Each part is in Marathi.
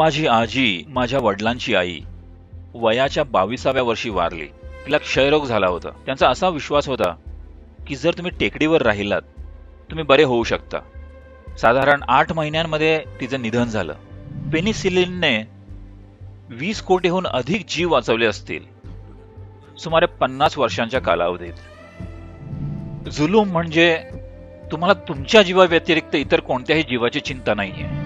माझी आजी माझ्या वडिलांची आई वयाच्या बावीसाव्या वर्षी वारली तिला क्षयरोग झाला होता त्यांचा असा विश्वास होता की जर तुम्ही टेकडीवर राहिलात तुम्ही बरे होऊ शकता साधारण आठ महिन्यांमध्ये तिचं निधन झालं पेनिसिलिनने वीस कोटीहून अधिक जीव वाचवले असतील सुमारे पन्नास वर्षांच्या कालावधीत जुलूम म्हणजे तुम्हाला तुमच्या जीवाव्यतिरिक्त इतर कोणत्याही जीवाची चिंता नाही आहे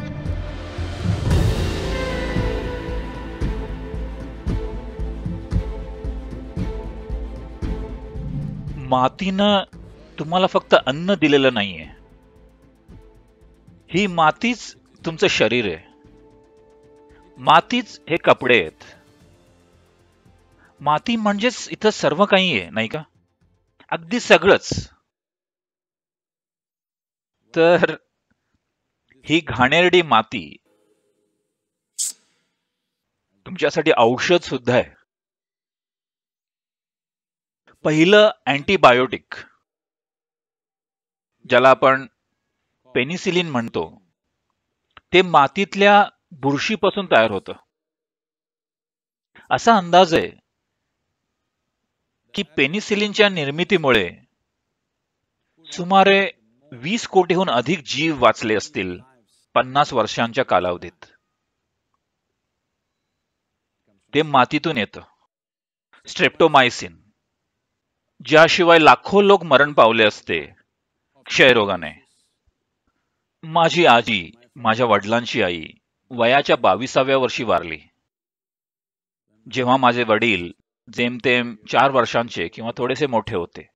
मातीनं तुम्हाला फक्त अन्न दिलेलं नाहीये ही मातीच तुमचं शरीर आहे मातीच हे कपडे आहेत माती म्हणजेच इथं सर्व काही आहे नाही का अगदी सगळंच तर ही घाणेरडी माती तुमच्यासाठी औषध सुद्धा आहे पहिलं अँटीबायोटिक ज्याला आपण पेनिसिलिन म्हणतो ते मातीतल्या बुरशीपासून तयार होतं असा अंदाज आहे की पेनिसिलिनच्या निर्मितीमुळे सुमारे वीस कोटीहून अधिक जीव वाचले असतील पन्नास वर्षांच्या कालावधीत ते मातीतून येतं स्ट्रेप्टोमायसिन ज्याशिवाय लाखो लोक मरण पावले असते क्षयरोगाने माझी आजी माझ्या वडिलांची आई वयाच्या बावीसाव्या वर्षी वारली जेव्हा माझे वडील जेमतेम चार वर्षांचे किंवा थोडेसे मोठे होते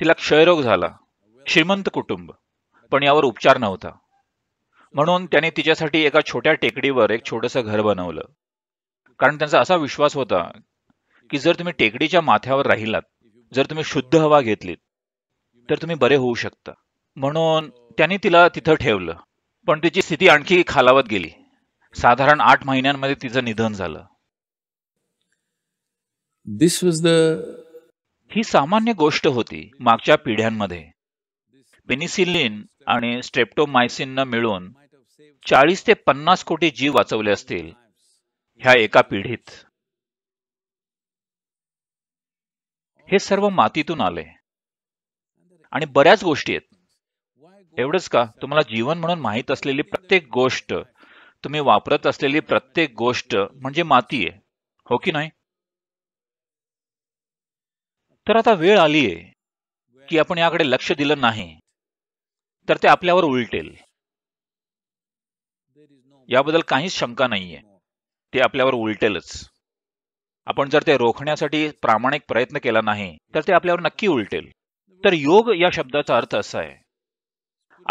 तिला क्षयरोग झाला श्रीमंत कुटुंब पण यावर उपचार नव्हता म्हणून त्याने तिच्यासाठी एका छोट्या टेकडीवर एक छोटस घर बनवलं कारण त्यांचा असा विश्वास होता की जर तुम्ही टेकडीच्या माथ्यावर राहिलात जर तुम्ही शुद्ध हवा घेतलीत तर तुम्ही बरे होऊ शकता म्हणून त्यांनी तिला तिथं ठेवलं पण तिची स्थिती आणखी खालावत गेली साधारण आठ महिन्यांमध्ये तिचं निधन झालं दिस वॉज द ही सामान्य गोष्ट होती मागच्या पिढ्यांमध्ये पेनिसिलिन आणि स्ट्रेप्टोमायसिन मिळून चाळीस ते पन्नास कोटी जीव वाचवले असतील ह्या एका पिढीत हे सर्व मातीतून आले आणि बऱ्याच गोष्टी आहेत एवढंच का तुम्हाला जीवन म्हणून माहीत असलेली प्रत्येक गोष्ट तुम्ही वापरत असलेली प्रत्येक गोष्ट म्हणजे माती आहे हो की नाही तर आता वेळ आलीये की आपण याकडे लक्ष दिलं नाही तर ते आपल्यावर उलटेल याबद्दल काहीच शंका नाहीये ते आपल्यावर उलटेलच आपण जर ते रोखण्यासाठी प्रामाणिक प्रयत्न केला नाही तर ते आपल्यावर नक्की उलटेल तर योग या शब्दाचा अर्थ असा आहे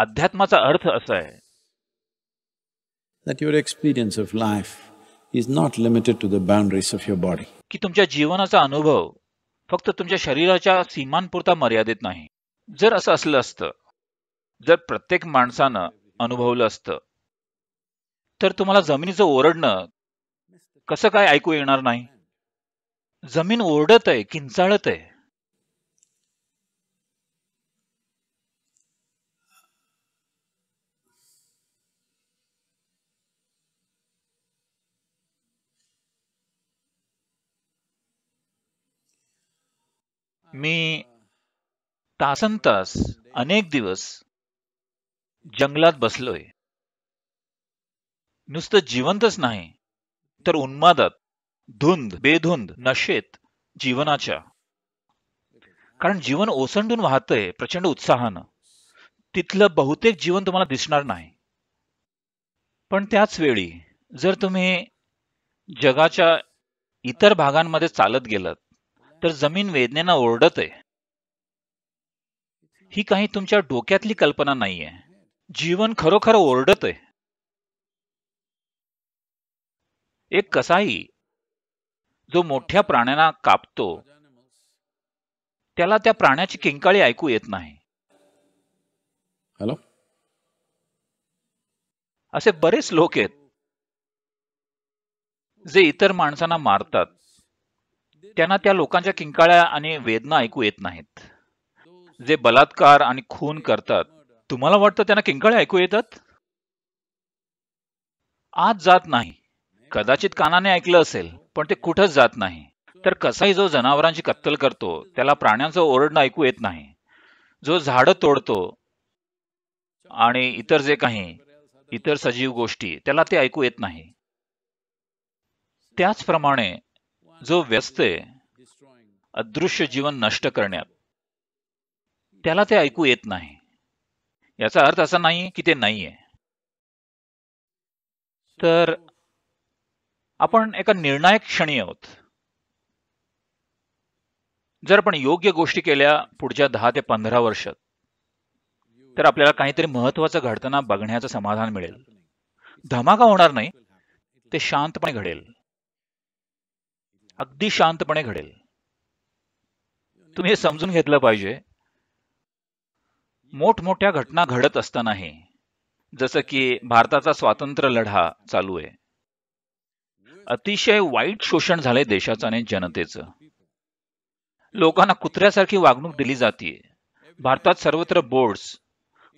अध्यात्माचा अर्थ असा आहे that your experience of life is not limited to the boundaries of your body. की तुमच्या जीवनाचा अनुभव फक्त तुमच्या शरीराच्या सीमांपुरता मर्यादित नाही जर असं असलं असतं जर प्रत्येक माणसानं अनुभवलं असतं तर तुम्हाला जमिनीचं ओरडणं कसं काय ऐकू येणार नाही जमीन ओरडत आहे किंचाळत आहे मी तासन तास अनेक दिवस जंगलात बसलोय नुसतं जिवंतच नाही तर उन्मादात धुंद बेधुंद नशेत जीवनाच्या कारण जीवन ओसंडून वाहतंय प्रचंड उत्साहानं तिथलं बहुतेक जीवन तुम्हाला दिसणार नाही पण त्याच वेळी जर तुम्ही जगाच्या इतर भागांमध्ये चालत गेलात तर जमीन वेदनेनं ओरडत आहे ही काही तुमच्या डोक्यातली कल्पना नाहीये जीवन खरोखर ओरडत आहे एक कसाई जो मोठ्या प्राण्यांना कापतो त्याला त्या प्राण्याची किंकाळी ऐकू येत नाही हॅलो असे बरेच लोक आहेत जे इतर माणसांना मारतात त्यांना त्या लोकांच्या किंकाळ्या आणि वेदना ऐकू येत नाहीत जे बलात्कार आणि खून करतात तुम्हाला वाटतं त्यांना किंकाळ्या ऐकू येतात आज जात नाही कदाचित कानाने ऐकलं असेल पण ते कुठंच जात नाही तर कसाही जो जनावरांची कत्तल करतो त्याला प्राण्यांचं ओरडणं ऐकू येत नाही जो झाड तोडतो आणि इतर जे काही इतर सजीव गोष्टी त्याला ते ऐकू येत नाही त्याचप्रमाणे जो व्यस्त अदृश्य जीवन नष्ट करण्यात त्याला ते ऐकू येत नाही याचा अर्थ असा नाही की ते नाहीये तर आपण एका निर्णायक क्षणी आहोत जर आपण योग्य गोष्टी केल्या पुढच्या दहा ते पंधरा वर्षात तर आपल्याला काहीतरी महत्वाचं घडताना बघण्याचं समाधान मिळेल धमाका होणार नाही ते शांतपणे घडेल अगदी शांतपणे घडेल तुम्ही हे समजून घेतलं पाहिजे मोठमोठ्या घटना घडत असतानाही जसं की भारताचा स्वातंत्र्य लढा चालू आहे अतिशय वाईट शोषण झालंय देशाचं आणि जनतेचं लोकांना कुत्र्यासारखी वागणूक दिली जाते भारतात सर्वत्र बोर्ड्स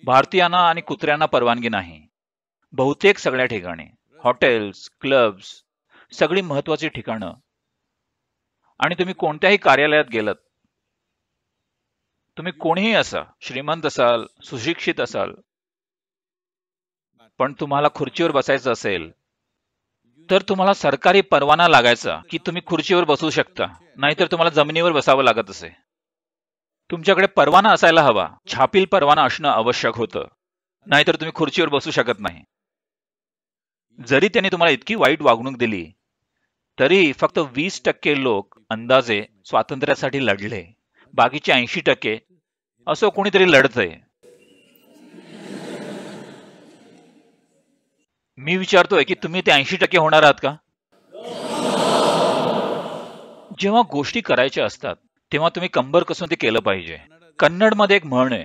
भारतीयांना आणि कुत्र्यांना परवानगी नाही बहुतेक सगळ्या ठिकाणी हॉटेल्स क्लब्स सगळी महत्वाची ठिकाणं आणि तुम्ही कोणत्याही कार्यालयात गेलात तुम्ही कोणीही असा श्रीमंत असाल सुशिक्षित असाल पण तुम्हाला खुर्चीवर बसायचं असेल तर तुम्हाला सरकारी परवाना लागायचा की तुम्ही खुर्चीवर बसू शकता नाहीतर तुम्हाला जमिनीवर बसावं लागत असे तुमच्याकडे परवाना असायला हवा छापील परवाना असणं आवश्यक होतं नाहीतर तुम्ही खुर्चीवर बसू शकत नाही जरी त्यांनी तुम्हाला इतकी वाईट वागणूक दिली तरी फक्त वीस टक्के लोक अंदाजे स्वातंत्र्यासाठी लढले बाकीचे ऐंशी टक्के असं कोणीतरी लढतंय मी विचारतोय की तुम्ही ते ऐंशी टक्के होणार आहात का जेव्हा गोष्टी करायच्या असतात तेव्हा तुम्ही कंबर कसून ते केलं पाहिजे कन्नड मध्ये एक म्हण आहे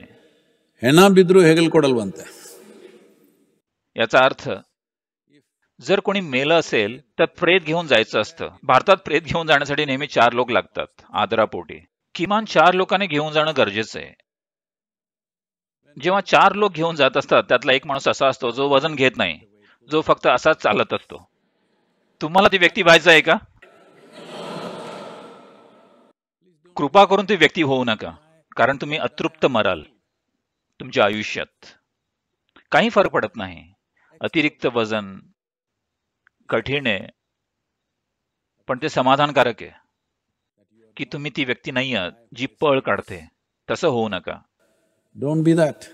हेना बिद्रू हेगल कोडल याचा अर्थ जर कोणी मेलं असेल तर प्रेत घेऊन जायचं असतं भारतात प्रेत घेऊन जाण्यासाठी नेहमी चार लोक लागतात आदरापोटी किमान चार लोकांनी घेऊन जाणं गरजेचं आहे जेव्हा चार लोक घेऊन जात असतात त्यातला एक माणूस असा असतो जो वजन घेत नाही जो फक्त असाच चालत असतो तुम्हाला ती व्यक्ती व्हायचं आहे का कृपा करून ती व्यक्ती होऊ नका कारण तुम्ही अतृप्त मराल तुमच्या आयुष्यात काही फरक पडत नाही अतिरिक्त वजन कठीण आहे पण ते समाधानकारक आहे की तुम्ही ती व्यक्ती नाही आहात जी पळ काढते तसं होऊ नका डोंट बी दॅट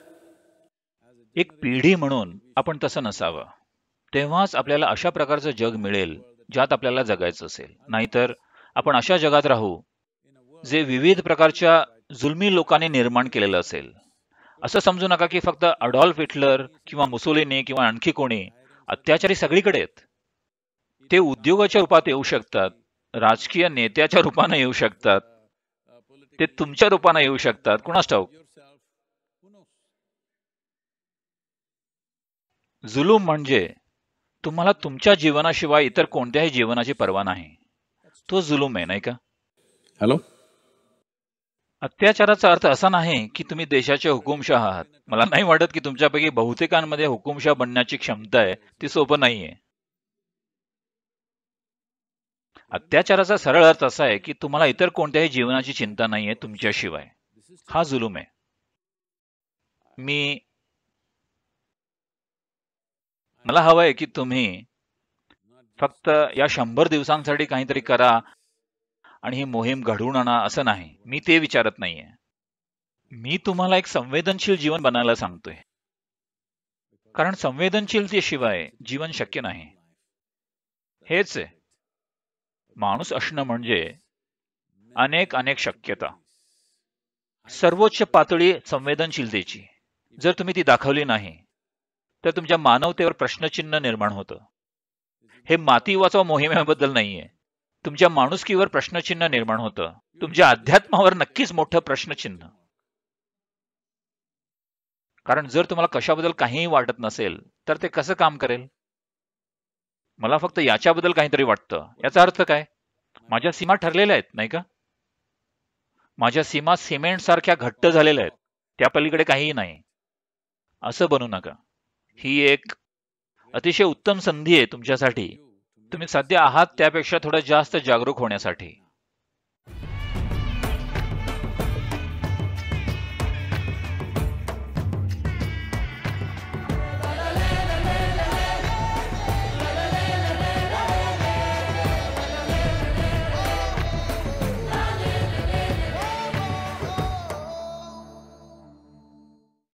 एक पिढी म्हणून आपण तसं नसावं तेव्हाच आपल्याला अशा प्रकारचं जग मिळेल ज्यात आपल्याला जगायचं असेल नाहीतर आपण अशा जगात राहू जे विविध प्रकारच्या जुलमी लोकांनी निर्माण केलेलं असेल असं समजू नका की फक्त अडॉल्फ हिटलर किंवा मुसोलिनी किंवा आणखी कोणी अत्याचारी सगळीकडे आहेत ते उद्योगाच्या रूपात येऊ शकतात राजकीय नेत्याच्या रूपाने येऊ शकतात ते तुमच्या रूपाने येऊ शकतात कुणास ठाऊक जुलूम म्हणजे तुम्हाला तुमच्या जीवनाशिवाय इतर कोणत्याही जीवनाची पर्वा नाही तो जुलूम आहे नाही का हॅलो अत्याचाराचा अर्थ असा नाही की तुम्ही देशाचे हुकुमशाह आहात मला नाही वाटत की तुमच्यापैकी बहुतेकांमध्ये हुकुमशाह बनण्याची क्षमता आहे ती सोपं नाहीये अत्याचाराचा सरळ अर्थ असा आहे की तुम्हाला इतर कोणत्याही जीवनाची चिंता नाहीये तुमच्याशिवाय हा जुलूम आहे मी मला हवं आहे की तुम्ही फक्त या शंभर दिवसांसाठी काहीतरी करा आणि ही मोहीम घडवून आणा असं नाही मी ते विचारत नाहीये मी तुम्हाला एक संवेदनशील जीवन बनायला सांगतोय कारण संवेदनशीलतेशिवाय जीवन शक्य नाही हेच आहे माणूस असणं म्हणजे अनेक अनेक शक्यता सर्वोच्च पातळी संवेदनशीलतेची जर तुम्ही ती दाखवली नाही तर तुमच्या मानवतेवर प्रश्नचिन्ह निर्माण होतं हे माती वाचव मोहिमेबद्दल नाहीये तुमच्या माणुसकीवर प्रश्नचिन्ह निर्माण होतं तुमच्या अध्यात्मावर नक्कीच मोठं प्रश्नचिन्ह कारण जर तुम्हाला कशाबद्दल काहीही वाटत नसेल तर ते कसं काम करेल मला फक्त याच्याबद्दल काहीतरी वाटतं याचा अर्थ काय माझ्या सीमा ठरलेल्या आहेत नाही का माझ्या सीमा सिमेंट सारख्या घट्ट झालेल्या आहेत त्या पलीकडे काहीही नाही असं बनू नका ही एक अतिशय उत्तम संधी आहे तुमच्यासाठी तुम्ही सध्या आहात त्यापेक्षा थोडं जास्त जागरूक होण्यासाठी